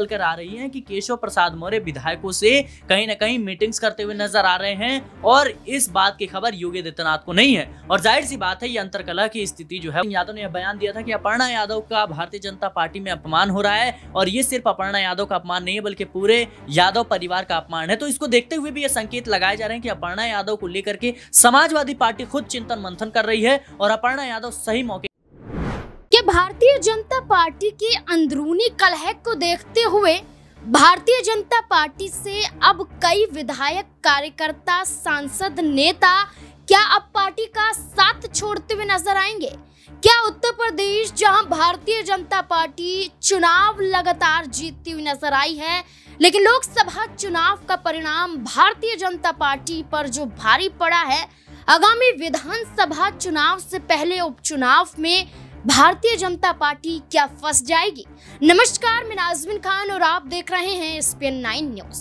निकल कर आ रही है कि केशव प्रसाद मौर्य विधायकों से कहीं ना कहीं मीटिंग्स करते हुए नजर आ रहे हैं और इस बात की खबर योगी आदित्यनाथ को नहीं है और जाहिर सी बात है ये अंतरकला की स्थिति जो है यादव ने यह बयान दिया था कि अपर्णा यादव का भारतीय जनता पार्टी में अपमान हो रहा है और ये सिर्फ अपर्णा यादव का अपमान नहीं है बल्कि पूरे यादव परिवार का अपमान है तो इसको देखते हुए भी ये संकेत लगाए जा रहे हैं कि अपर्णा यादव को लेकर के समाजवादी पार्टी खुद चिंतन मंथन कर रही है और अपर्णा यादव सही मौके कि भारतीय जनता पार्टी के अंदरूनी कलह को देखते हुए भारतीय जनता पार्टी से अब कई विधायक कार्यकर्ता सांसद नेता क्या अब पार्टी का साथ छोड़ते हुए नजर आएंगे क्या उत्तर प्रदेश जहां भारतीय जनता पार्टी चुनाव लगातार जीतती हुई नजर आई है लेकिन लोकसभा चुनाव का परिणाम भारतीय जनता पार्टी पर जो भारी पड़ा है आगामी विधानसभा चुनाव से पहले उपचुनाव में भारतीय जनता पार्टी क्या फंस जाएगी नमस्कार मैं नाजमिन खान और आप देख रहे हैं Spain nine news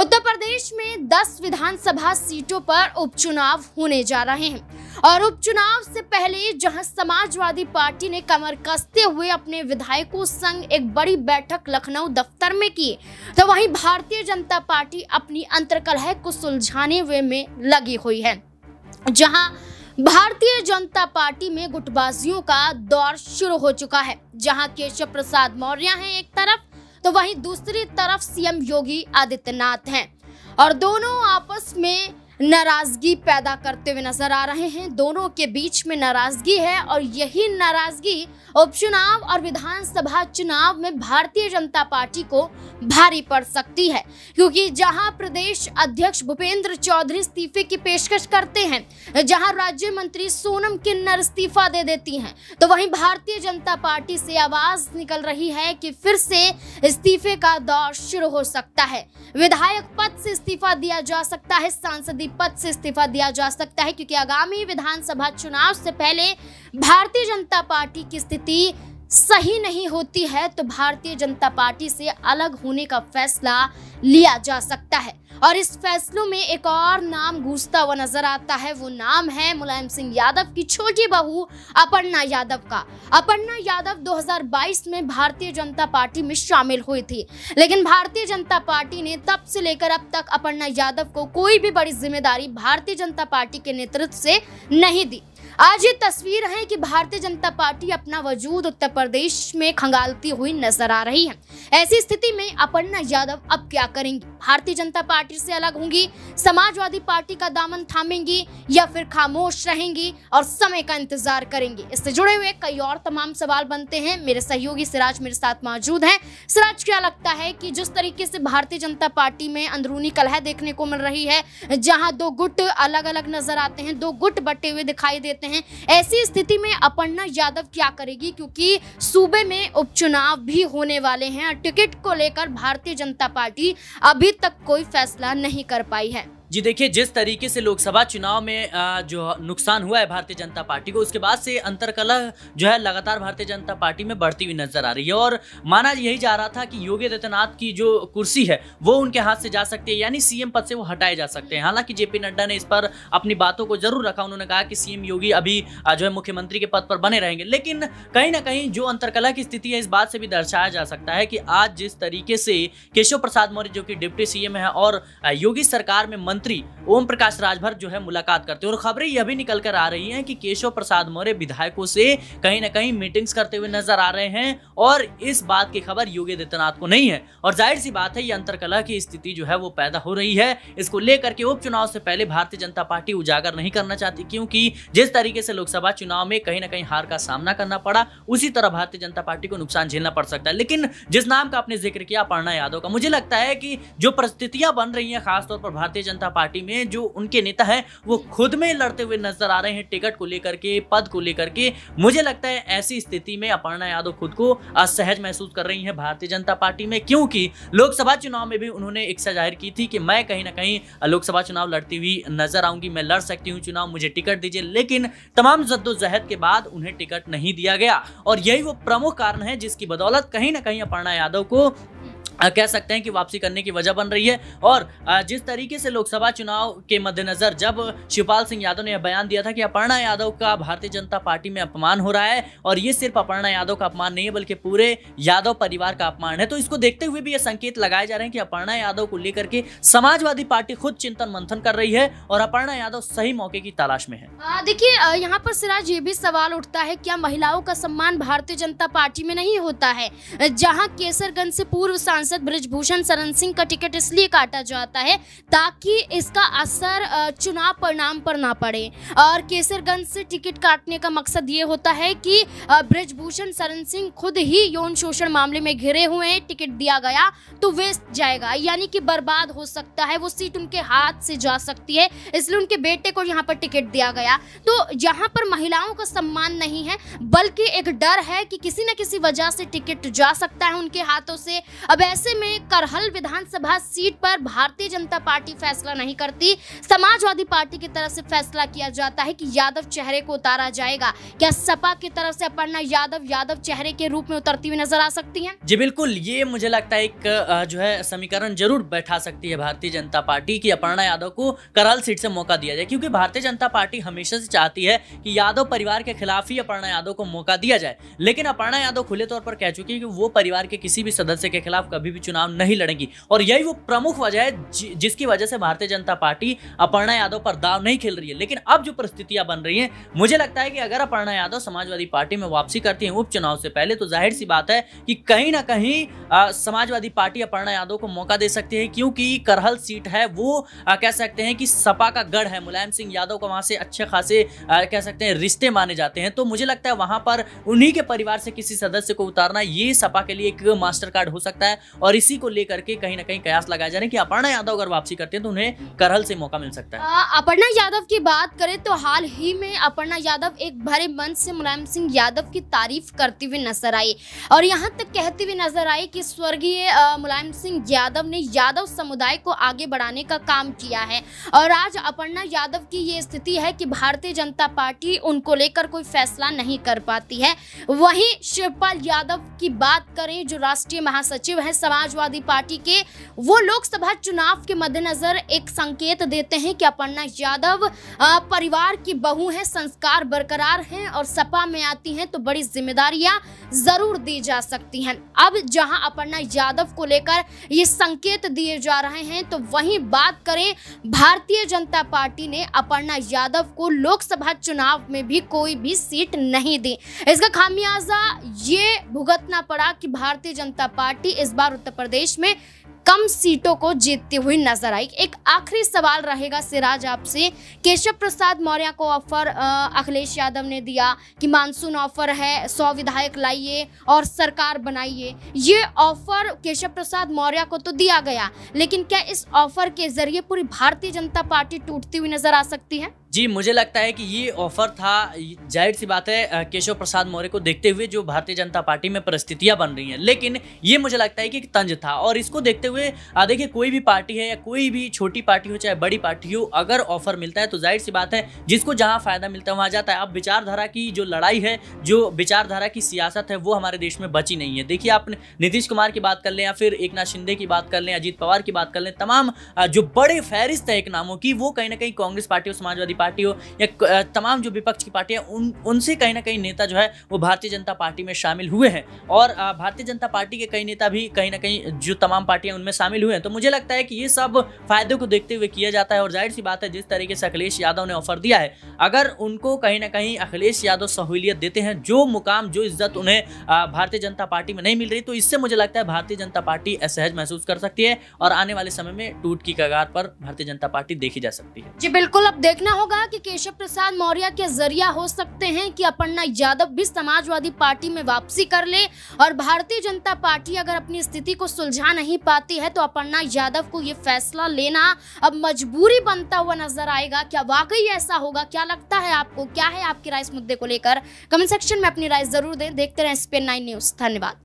Uttar Pradesh में 10 विधानसभा सीटों पर उपचुनाव होने जा रहे हैं और उपचुनाव से पहले जहां समाजवादी पार्टी ने कमर कसते हुए अपने विधायकों संग एक बड़ी बैठक लखनऊ दफ्तर में की तो वहीं भारतीय जनता पार्टी अपनी अंतर्कलह को सुलझाने में लगी हुई है जहां भारतीय जनता पार्टी में गुटबाजियों का दौर शुरू हो चुका है जहां केशव प्रसाद मौर्य हैं एक तरफ तो वहीं दूसरी तरफ सीएम योगी आदित्यनाथ हैं और दोनों आपस में नाराजगी पैदा करते हुए नजर आ रहे हैं दोनों के बीच में नाराजगी है और यही नाराजगी उपचुनाव और विधानसभा चुनाव में भारतीय जनता पार्टी को भारी पड़ सकती है क्योंकि जहां प्रदेश अध्यक्ष भूपेंद्र चौधरी इस्तीफे की पेशकश करते हैं जहां राज्य मंत्री सोनम किन्नर इस्तीफा दे देती हैं तो वहीं भारतीय जनता पार्टी से आवाज निकल रही है कि फिर से इस्तीफे का दौर शुरू हो सकता है विधायक पद से इस्तीफा दिया जा सकता है सांसदी पद से इस्तीफा दिया जा सकता है क्योंकि आगामी विधानसभा चुनाव से पहले भारतीय जनता पार्टी की स्थिति सही नहीं होती है तो भारतीय जनता पार्टी से अलग होने का फैसला लिया जा सकता है और इस फैसलों में एक और नाम घुसता हुआ नजर आता है वो नाम है मुलायम सिंह यादव की छोटी बहू अपर्णा यादव का अपर्णा यादव 2022 में भारतीय जनता पार्टी में शामिल हुई थी लेकिन भारतीय जनता पार्टी ने तब से लेकर अब तक अपर्णा यादव को कोई भी बड़ी जिम्मेदारी भारतीय जनता पार्टी के नेतृत्व से नहीं दी आज ये तस्वीर है कि भारतीय जनता पार्टी अपना वजूद उत्तर प्रदेश में खंगालती हुई नजर आ रही है ऐसी स्थिति में अपर्णा यादव अब क्या करेंगी भारतीय जनता पार्टी से अलग होंगी समाजवादी पार्टी का दामन थामेंगी या फिर खामोश रहेंगी और समय का इंतजार करेंगी इससे जुड़े हुए कई और तमाम सवाल बनते हैं मेरे सहयोगी सिराज मेरे साथ मौजूद है सिराज क्या लगता है की जिस तरीके से भारतीय जनता पार्टी में अंदरूनी कलह देखने को मिल रही है जहाँ दो गुट अलग अलग नजर आते हैं दो गुट बटे हुए दिखाई देते लेते हैं ऐसी स्थिति में अपर्णा यादव क्या करेगी क्योंकि सूबे में उपचुनाव भी होने वाले हैं और टिकट को लेकर भारतीय जनता पार्टी अभी तक कोई फैसला नहीं कर पाई है जी देखिए जिस तरीके से लोकसभा चुनाव में जो नुकसान हुआ है भारतीय जनता पार्टी को उसके बाद से अंतरकला जो है लगातार भारतीय जनता पार्टी में बढ़ती हुई नजर आ रही है और माना यही जा रहा था कि योगी आदित्यनाथ की जो कुर्सी है वो उनके हाथ से जा सकती है यानी सीएम पद से वो हटाए जा सकते हैं हालांकि जेपी नड्डा ने इस पर अपनी बातों को जरूर रखा उन्होंने कहा कि सीएम योगी अभी जो है मुख्यमंत्री के पद पर बने रहेंगे लेकिन कहीं ना कहीं जो अंतरकला की स्थिति है इस बात से भी दर्शाया जा सकता है कि आज जिस तरीके से केशव प्रसाद मौर्य जो कि डिप्टी सीएम है और योगी सरकार में मंत्री ओम प्रकाश राजभर जो है मुलाकात करते हैं और खबरें यह भी निकल कर आ रही हैं कि केशव प्रसाद मौर्य विधायकों से कहीं ना कहीं मीटिंग्स करते हुए नजर आ रहे हैं और इस बात की खबर योगी आदित्यनाथ को नहीं है और जाहिर सी बात है ये अंतरकला की स्थिति जो है वो पैदा हो रही है इसको लेकर के उपचुनाव से पहले भारतीय जनता पार्टी उजागर नहीं करना चाहती क्योंकि जिस तरीके से लोकसभा चुनाव में कहीं ना कहीं हार का सामना करना पड़ा उसी तरह भारतीय जनता पार्टी को नुकसान झेलना पड़ सकता है लेकिन जिस नाम का आपने जिक्र किया अपर्णा यादव का मुझे लगता है कि जो परिस्थितियां बन रही हैं खासतौर पर भारतीय जनता जनता पार्टी में जो उनके नेता है वो खुद में लड़ते हुए नजर आ रहे हैं टिकट को लेकर के पद को लेकर के मुझे लगता है ऐसी स्थिति में अपर्णा यादव खुद को असहज महसूस कर रही है भारतीय जनता पार्टी में क्योंकि लोकसभा चुनाव में भी उन्होंने इच्छा जाहिर की थी कि मैं कहीं ना कहीं लोकसभा चुनाव लड़ती हुई नजर आऊंगी मैं लड़ सकती हूँ चुनाव मुझे टिकट दीजिए लेकिन तमाम जद्दोजहद के बाद उन्हें टिकट नहीं दिया गया और यही वो प्रमुख कारण है जिसकी बदौलत कहीं ना कहीं अपर्णा यादव को कह सकते हैं कि वापसी करने की वजह बन रही है और जिस तरीके से लोकसभा चुनाव के मद्देनजर जब शिवपाल सिंह यादव ने बयान दिया था कि अपर्णा यादव का भारतीय जनता पार्टी में अपमान हो रहा है और ये सिर्फ अपर्णा यादव का अपमान नहीं है बल्कि पूरे यादव परिवार का अपमान है तो इसको देखते हुए भी ये संकेत लगाए जा रहे हैं कि अपर्णा यादव को लेकर के समाजवादी पार्टी खुद चिंतन मंथन कर रही है और अपर्णा यादव सही मौके की तलाश में है देखिए यहाँ पर सिराज ये भी सवाल उठता है क्या महिलाओं का सम्मान भारतीय जनता पार्टी में नहीं होता है जहाँ केसरगंज से पूर्व सांसद सांसद ब्रजभूषण शरण सिंह का टिकट इसलिए काटा जाता है ताकि इसका असर चुनाव परिणाम पर ना पड़े और केसरगंज से टिकट काटने का मकसद ये होता है कि ब्रजभूषण शरण सिंह खुद ही यौन शोषण मामले में घिरे हुए हैं टिकट दिया गया तो वेस्ट जाएगा यानी कि बर्बाद हो सकता है वो सीट उनके हाथ से जा सकती है इसलिए उनके बेटे को यहाँ पर टिकट दिया गया तो यहाँ पर महिलाओं का सम्मान नहीं है बल्कि एक डर है कि किसी न किसी वजह से टिकट जा सकता है उनके हाथों से अब ऐसे ऐसे में करहल विधानसभा सीट पर भारतीय जनता पार्टी फैसला नहीं करती समाजवादी पार्टी की तरफ से फैसला किया जाता है कि यादव चेहरे को उतारा जाएगा क्या सपा की तरफ से अपर्णा यादव यादव चेहरे के रूप में उतरती हुई नजर आ सकती है जी बिल्कुल ये मुझे लगता है एक जो है समीकरण जरूर बैठा सकती है भारतीय जनता पार्टी की अपर्णा यादव को करहल सीट से मौका दिया जाए क्योंकि भारतीय जनता पार्टी हमेशा से चाहती है कि यादव परिवार के खिलाफ ही अपर्णा यादव को मौका दिया जाए लेकिन अपर्णा यादव खुले तौर पर कह चुकी है कि वो परिवार के किसी भी सदस्य के खिलाफ कभी भी चुनाव नहीं लड़ेंगी और यही वो प्रमुख वजह है जिसकी वजह से भारतीय जनता पार्टी अपर्णा यादव पर दाव नहीं खेल रही है लेकिन अब जो परिस्थितियां बन रही हैं मुझे लगता है कि अगर अपर्णा यादव समाजवादी पार्टी में वापसी करती है उपचुनाव से पहले तो जाहिर सी बात है कि कहीं ना कहीं समाजवादी पार्टी अपर्णा यादव को मौका दे सकती है क्योंकि करहल सीट है वो कह सकते हैं कि सपा का गढ़ है मुलायम सिंह यादव को वहां से अच्छे खासे कह सकते हैं रिश्ते माने जाते हैं तो मुझे लगता है वहां पर उन्हीं के परिवार से किसी सदस्य को उतारना ये सपा के लिए एक मास्टर कार्ड हो सकता है और इसी को लेकर के कहीं ना कहीं कयास लगाया जा रहे हैं कि अपर्णा यादव अगर वापसी करते हैं तो उन्हें करहल से मौका मिल सकता है अपर्णा यादव की बात करें तो हाल ही में अपर्णा यादव एक भरे मंच से मुलायम सिंह यादव की तारीफ करती हुई नजर आई और यहाँ तक कहती हुई नजर आई कि स्वर्गीय मुलायम सिंह यादव ने यादव समुदाय को आगे बढ़ाने का काम किया है और आज अपर्णा यादव की ये स्थिति है कि भारतीय जनता पार्टी उनको लेकर कोई फैसला नहीं कर पाती है वहीं शिवपाल यादव की बात करें जो राष्ट्रीय महासचिव हैं समाजवादी पार्टी के वो लोकसभा चुनाव के मद्देनजर एक संकेत देते हैं कि अपर्णा यादव परिवार की बहू है संस्कार बरकरार हैं और सपा में आती हैं तो बड़ी जिम्मेदारियां जरूर दी जा सकती हैं अब जहां अपर्णा यादव को लेकर ये संकेत दिए जा रहे हैं तो वहीं बात करें भारतीय जनता पार्टी ने अपर्णा यादव को लोकसभा चुनाव में भी कोई भी सीट नहीं दी इसका खामियाजा ये भुगतना पड़ा कि भारतीय जनता पार्टी इस बार बार उत्तर प्रदेश में कम सीटों को जीतती हुई नजर आई एक आखिरी सवाल रहेगा सिराज आपसे केशव प्रसाद मौर्य को ऑफर अखिलेश यादव ने दिया कि मानसून ऑफर है सौ विधायक लाइए और सरकार बनाइए ये ऑफर केशव प्रसाद मौर्य को तो दिया गया लेकिन क्या इस ऑफर के जरिए पूरी भारतीय जनता पार्टी टूटती हुई नजर आ सकती है जी मुझे लगता है कि ये ऑफर था जाहिर सी बात है केशव प्रसाद मौर्य को देखते हुए जो भारतीय जनता पार्टी में परिस्थितियां बन रही हैं लेकिन ये मुझे लगता है कि तंज था और इसको देखते हुए देखिए कोई भी पार्टी है या कोई भी छोटी पार्टी हो चाहे बड़ी पार्टी हो अगर ऑफर मिलता है तो जाहिर सी बात है जिसको जहाँ फायदा मिलता है वहाँ जाता है अब विचारधारा की जो लड़ाई है जो विचारधारा की सियासत है वो हमारे देश में बची नहीं है देखिए आप नीतीश कुमार की बात कर लें या फिर एक शिंदे की बात कर लें अजीत पवार की बात कर लें तमाम जो बड़े फहरिस्त है एक नामों की वो कहीं ना कहीं कांग्रेस पार्टी और समाजवादी पार्टी हो या तमाम जो विपक्ष की पार्टियाँ उन उनसे कहीं ना कहीं नेता जो है वो भारतीय जनता पार्टी में शामिल हुए हैं और भारतीय जनता पार्टी के कई नेता भी कहीं ना कहीं जो तमाम पार्टियाँ उनमें शामिल हुए हैं तो मुझे लगता है कि ये सब फायदे को देखते हुए किया जाता है और जाहिर सी बात है जिस तरीके से अखिलेश यादव ने ऑफर दिया है अगर उनको कहीं ना कहीं अखिलेश यादव सहूलियत देते हैं जो मुकाम जो इज्जत उन्हें भारतीय जनता पार्टी में नहीं मिल रही तो इससे मुझे लगता है भारतीय जनता पार्टी असहज महसूस कर सकती है और आने वाले समय में टूट की कगार पर भारतीय जनता पार्टी देखी जा सकती है जी बिल्कुल अब देखना होगा होगा कि केशव प्रसाद मौर्य के जरिया हो सकते हैं कि अपना यादव भी समाजवादी पार्टी में वापसी कर ले और भारतीय जनता पार्टी अगर अपनी स्थिति को सुलझा नहीं पाती है तो अपना यादव को ये फैसला लेना अब मजबूरी बनता हुआ नजर आएगा क्या वाकई ऐसा होगा क्या लगता है आपको क्या है आपकी राय इस मुद्दे को लेकर कमेंट सेक्शन में अपनी राय जरूर दें देखते रहें स्पेन नाइन न्यूज धन्यवाद